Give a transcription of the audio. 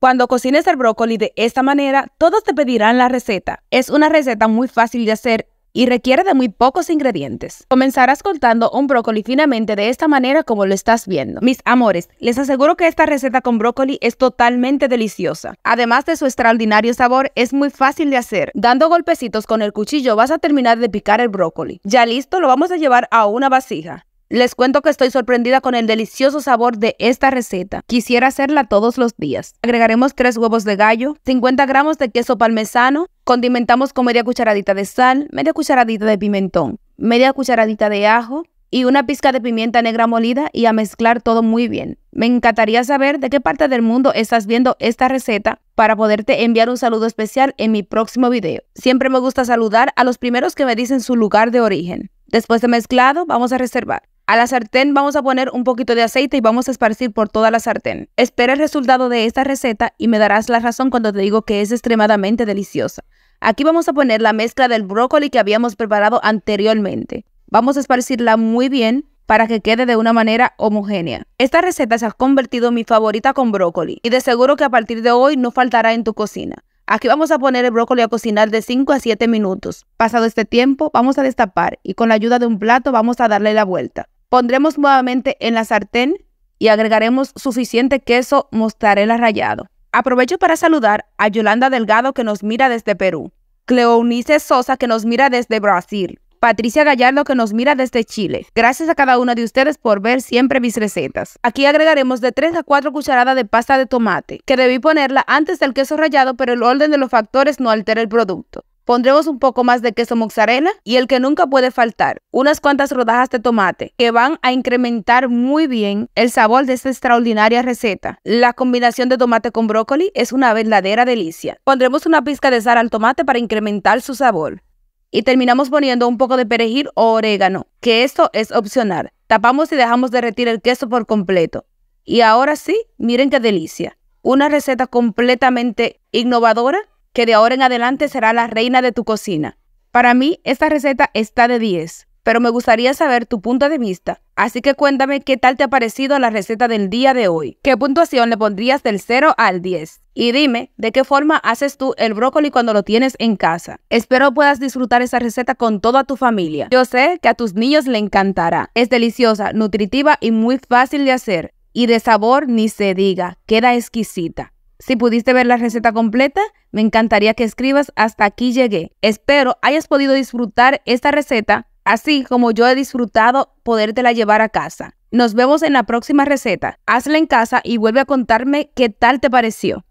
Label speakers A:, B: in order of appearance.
A: Cuando cocines el brócoli de esta manera, todos te pedirán la receta. Es una receta muy fácil de hacer y requiere de muy pocos ingredientes. Comenzarás cortando un brócoli finamente de esta manera como lo estás viendo. Mis amores, les aseguro que esta receta con brócoli es totalmente deliciosa. Además de su extraordinario sabor, es muy fácil de hacer. Dando golpecitos con el cuchillo vas a terminar de picar el brócoli. Ya listo, lo vamos a llevar a una vasija. Les cuento que estoy sorprendida con el delicioso sabor de esta receta. Quisiera hacerla todos los días. Agregaremos 3 huevos de gallo, 50 gramos de queso parmesano, condimentamos con media cucharadita de sal, media cucharadita de pimentón, media cucharadita de ajo y una pizca de pimienta negra molida y a mezclar todo muy bien. Me encantaría saber de qué parte del mundo estás viendo esta receta para poderte enviar un saludo especial en mi próximo video. Siempre me gusta saludar a los primeros que me dicen su lugar de origen. Después de mezclado, vamos a reservar. A la sartén vamos a poner un poquito de aceite y vamos a esparcir por toda la sartén. Espera el resultado de esta receta y me darás la razón cuando te digo que es extremadamente deliciosa. Aquí vamos a poner la mezcla del brócoli que habíamos preparado anteriormente. Vamos a esparcirla muy bien para que quede de una manera homogénea. Esta receta se ha convertido en mi favorita con brócoli y de seguro que a partir de hoy no faltará en tu cocina. Aquí vamos a poner el brócoli a cocinar de 5 a 7 minutos. Pasado este tiempo, vamos a destapar y con la ayuda de un plato vamos a darle la vuelta. Pondremos nuevamente en la sartén y agregaremos suficiente queso mozzarella rallado. Aprovecho para saludar a Yolanda Delgado que nos mira desde Perú, Cleonice Sosa que nos mira desde Brasil, Patricia Gallardo que nos mira desde Chile. Gracias a cada una de ustedes por ver siempre mis recetas. Aquí agregaremos de 3 a 4 cucharadas de pasta de tomate, que debí ponerla antes del queso rallado, pero el orden de los factores no altera el producto. Pondremos un poco más de queso mozzarella y el que nunca puede faltar, unas cuantas rodajas de tomate que van a incrementar muy bien el sabor de esta extraordinaria receta. La combinación de tomate con brócoli es una verdadera delicia. Pondremos una pizca de sal al tomate para incrementar su sabor. Y terminamos poniendo un poco de perejil o orégano, que esto es opcional. Tapamos y dejamos derretir el queso por completo. Y ahora sí, miren qué delicia. Una receta completamente innovadora que de ahora en adelante será la reina de tu cocina. Para mí, esta receta está de 10, pero me gustaría saber tu punto de vista, así que cuéntame qué tal te ha parecido la receta del día de hoy. ¿Qué puntuación le pondrías del 0 al 10? Y dime, ¿de qué forma haces tú el brócoli cuando lo tienes en casa? Espero puedas disfrutar esa receta con toda tu familia. Yo sé que a tus niños le encantará. Es deliciosa, nutritiva y muy fácil de hacer. Y de sabor ni se diga, queda exquisita. Si pudiste ver la receta completa, me encantaría que escribas hasta aquí llegué. Espero hayas podido disfrutar esta receta, así como yo he disfrutado podértela llevar a casa. Nos vemos en la próxima receta. Hazla en casa y vuelve a contarme qué tal te pareció.